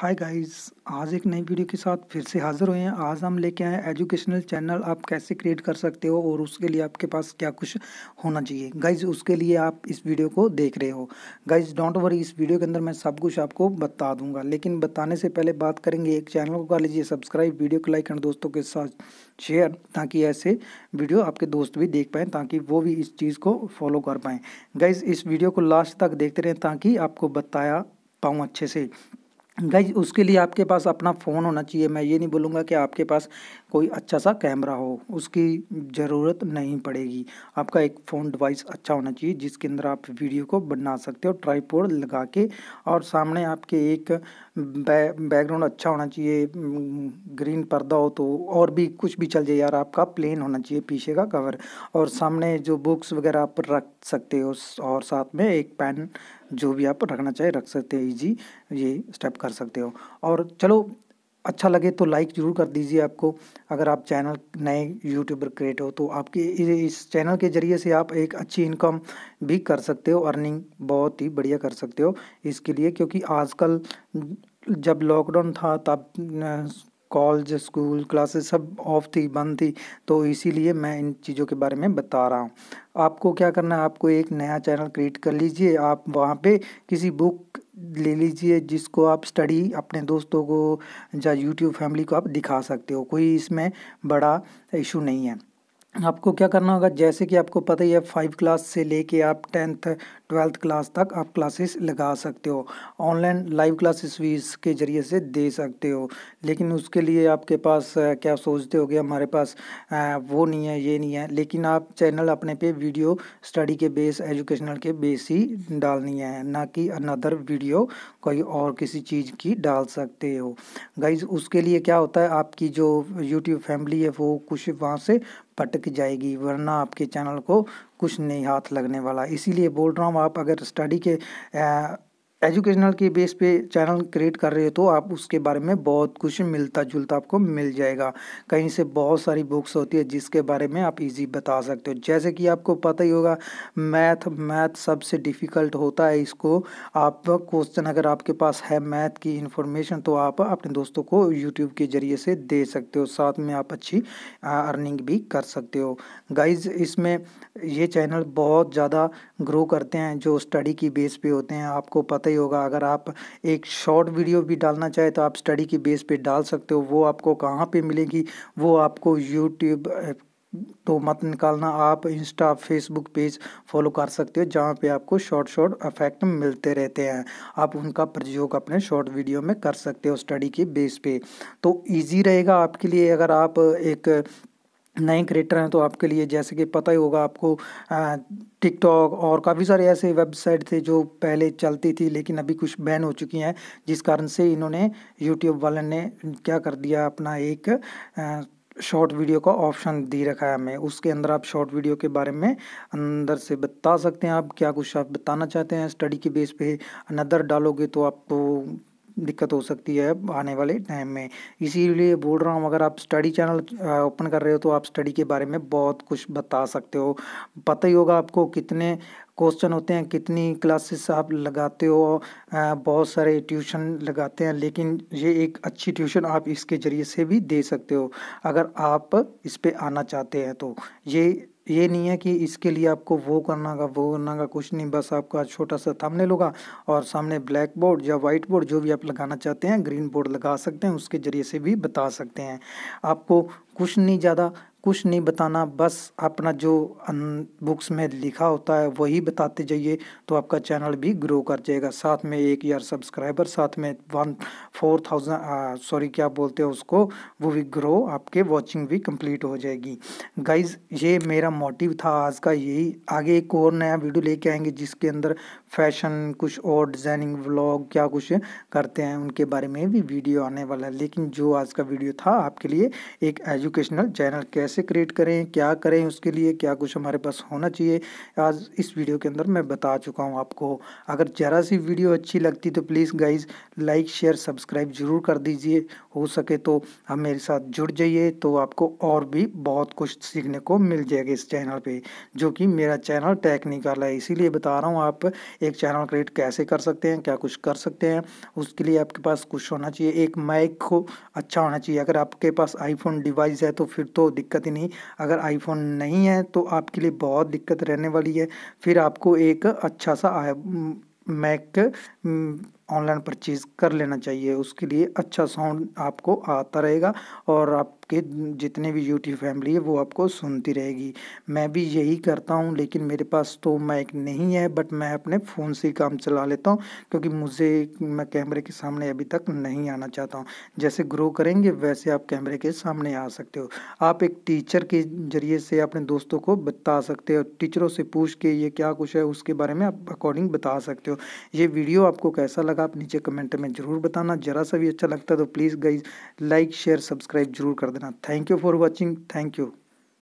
hi guys आज एक नई वीडियो के साथ फिर से हाज़िर हुए हैं आज हम लेके आए एजुकेशनल चैनल आप कैसे क्रिएट कर सकते हो और उसके लिए आपके पास क्या कुछ होना चाहिए गाइस उसके लिए आप इस वीडियो को देख रहे हो गाइस डोंट वरी इस वीडियो के अंदर मैं सब कुछ आपको बता दूंगा लेकिन बताने से पहले बात करेंगे एक चैनल को कर लीजिए सब्सक्राइब वीडियो को लाइक एंड दोस्तों के साथ शेयर ताकि ऐसे वीडियो आपके दोस्त भी देख पाएँ ताकि वो भी इस चीज़ को फॉलो कर पाएँ गाइज इस वीडियो को लास्ट तक देखते रहें ताकि आपको बताया पाऊँ अच्छे से गाइज उसके लिए आपके पास अपना फ़ोन होना चाहिए मैं ये नहीं बोलूँगा कि आपके पास कोई अच्छा सा कैमरा हो उसकी ज़रूरत नहीं पड़ेगी आपका एक फ़ोन डिवाइस अच्छा होना चाहिए जिसके अंदर आप वीडियो को बना सकते हो ट्राईपोर्ड लगा के और सामने आपके एक बैकग्राउंड अच्छा होना चाहिए ग्रीन पर्दा हो तो और भी कुछ भी चल जाए यार आपका प्लेन होना चाहिए पीछे का कवर और सामने जो बुक्स वगैरह आप रख सकते हो और साथ में एक पेन जो भी आप रखना चाहे रख सकते हो इजी ये स्टेप कर सकते हो और चलो अच्छा लगे तो लाइक ज़रूर कर दीजिए आपको अगर आप चैनल नए यूट्यूबर क्रिएट हो तो आपके इस चैनल के ज़रिए से आप एक अच्छी इनकम भी कर सकते हो अर्निंग बहुत ही बढ़िया कर सकते हो इसके लिए क्योंकि आजकल जब लॉकडाउन था तब कॉलेज स्कूल क्लासेस सब ऑफ थी बंद थी तो इसीलिए मैं इन चीज़ों के बारे में बता रहा हूँ आपको क्या करना है आपको एक नया चैनल क्रिएट कर लीजिए आप वहाँ पे किसी बुक ले लीजिए जिसको आप स्टडी अपने दोस्तों को या यूट्यूब फैमिली को आप दिखा सकते हो कोई इसमें बड़ा इशू नहीं है आपको क्या करना होगा जैसे कि आपको पता ही है फाइव क्लास से लेके आप टेंथ ट्वेल्थ क्लास तक आप क्लासेस लगा सकते हो ऑनलाइन लाइव क्लासेस भी इसके ज़रिए से दे सकते हो लेकिन उसके लिए आपके पास क्या सोचते होगे हमारे पास वो नहीं है ये नहीं है लेकिन आप चैनल अपने पे वीडियो स्टडी के बेस एजुकेशनल के बेस ही डालनी है ना कि अनदर वीडियो कोई और किसी चीज़ की डाल सकते हो गाइज उसके लिए क्या होता है आपकी जो यूट्यूब फैमिली है वो कुछ वहाँ से पटक जाएगी वरना आपके चैनल को कुछ नहीं हाथ लगने वाला इसीलिए बोल रहा हूँ आप अगर स्टडी के एजुकेशनल के बेस पे चैनल क्रिएट कर रहे हो तो आप उसके बारे में बहुत कुछ मिलता जुलता आपको मिल जाएगा कहीं से बहुत सारी बुक्स होती है जिसके बारे में आप इजी बता सकते हो जैसे कि आपको पता ही होगा मैथ मैथ सबसे डिफ़िकल्ट होता है इसको आप क्वेश्चन अगर आपके पास है मैथ की इन्फॉर्मेशन तो आप अपने दोस्तों को यूट्यूब के ज़रिए से दे सकते हो साथ में आप अच्छी अर्निंग भी कर सकते हो गाइज इसमें ये चैनल बहुत ज़्यादा ग्रो करते हैं जो स्टडी की बेस पर होते हैं आपको पता पता ही होगा अगर आप एक शॉर्ट वीडियो भी डालना चाहे तो आप स्टडी की बेस पे डाल सकते हो वो आपको कहाँ पे मिलेगी वो आपको यूट्यूब तो मत निकालना आप इंस्टा फेसबुक पेज फॉलो कर सकते हो जहाँ पे आपको शॉर्ट शॉर्ट इफेक्ट मिलते रहते हैं आप उनका प्रयोग अपने शॉर्ट वीडियो में कर सकते हो स्टडी के बेस पे तो इजी रहेगा आपके लिए अगर आप एक नए क्रिएटर हैं तो आपके लिए जैसे कि पता ही होगा आपको टिकटॉक और काफ़ी सारे ऐसे वेबसाइट थे जो पहले चलती थी लेकिन अभी कुछ बैन हो चुकी हैं जिस कारण से इन्होंने यूट्यूब वाले ने क्या कर दिया अपना एक शॉर्ट वीडियो का ऑप्शन दे रखा है हमें उसके अंदर आप शॉर्ट वीडियो के बारे में अंदर से बता सकते हैं आप क्या कुछ आप बताना चाहते हैं स्टडी के बेस पे अनदर डालोगे तो आपको दिक्कत हो सकती है आने वाले टाइम में इसीलिए बोल रहा हूँ अगर आप स्टडी चैनल ओपन कर रहे हो तो आप स्टडी के बारे में बहुत कुछ बता सकते हो पता ही होगा आपको कितने क्वेश्चन होते हैं कितनी क्लासेस आप लगाते हो बहुत सारे ट्यूशन लगाते हैं लेकिन ये एक अच्छी ट्यूशन आप इसके ज़रिए से भी दे सकते हो अगर आप इस पर आना चाहते हैं तो ये ये नहीं है कि इसके लिए आपको वो करना का वो करना का कुछ नहीं बस आपका छोटा सा थंबनेल होगा और सामने ब्लैक बोर्ड या वाइट बोर्ड जो भी आप लगाना चाहते हैं ग्रीन बोर्ड लगा सकते हैं उसके ज़रिए से भी बता सकते हैं आपको कुछ नहीं ज़्यादा कुछ नहीं बताना बस अपना जो बुक्स में लिखा होता है वही बताते जाइए तो आपका चैनल भी ग्रो कर जाएगा साथ में एक यार सब्सक्राइबर साथ में वन फोर थाउजेंड सॉरी क्या बोलते हैं उसको वो भी ग्रो आपके वॉचिंग भी कंप्लीट हो जाएगी गाइज ये मेरा मोटिव था आज का यही आगे एक और नया वीडियो लेके आएंगे जिसके अंदर फैशन कुछ और डिज़ाइनिंग व्लॉग क्या कुछ करते हैं उनके बारे में भी वीडियो आने वाला है लेकिन जो आज का वीडियो था आपके लिए एक एजुकेशनल चैनल कैसे क्रिएट करें क्या करें उसके लिए क्या कुछ हमारे पास होना चाहिए आज इस वीडियो के अंदर मैं बता चुका हूँ आपको अगर ज़रा सी वीडियो अच्छी लगती तो please guys like share subscribe ज़रूर कर दीजिए हो सके तो हम मेरे साथ जुड़ जाइए तो आपको और भी बहुत कुछ सीखने को मिल जाएगा इस चैनल पर जो कि मेरा चैनल टेक्निकल है इसीलिए बता रहा हूँ आप एक चैनल क्रिएट कैसे कर सकते हैं क्या कुछ कर सकते हैं उसके लिए आपके पास कुछ होना चाहिए एक माइक हो अच्छा होना चाहिए अगर आपके पास आईफोन डिवाइस है तो फिर तो दिक्कत ही नहीं अगर आईफोन नहीं है तो आपके लिए बहुत दिक्कत रहने वाली है फिर आपको एक अच्छा सा मैक ऑनलाइन परचेज कर लेना चाहिए उसके लिए अच्छा साउंड आपको आता रहेगा और आपके जितने भी यूट्यूब फैमिली है वो आपको सुनती रहेगी मैं भी यही करता हूँ लेकिन मेरे पास तो माइक नहीं है बट मैं अपने फ़ोन से ही काम चला लेता हूँ क्योंकि मुझे मैं कैमरे के सामने अभी तक नहीं आना चाहता हूँ जैसे ग्रो करेंगे वैसे आप कैमरे के सामने आ सकते हो आप एक टीचर के ज़रिए से अपने दोस्तों को बता सकते हो टीचरों से पूछ के ये क्या कुछ है उसके बारे में आप अकॉर्डिंग बता सकते हो ये वीडियो आपको कैसा लगा लगा आप नीचे कमेंट में ज़रूर बताना जरा सा भी अच्छा लगता है तो please guys like share subscribe जरूर कर देना thank you for watching thank you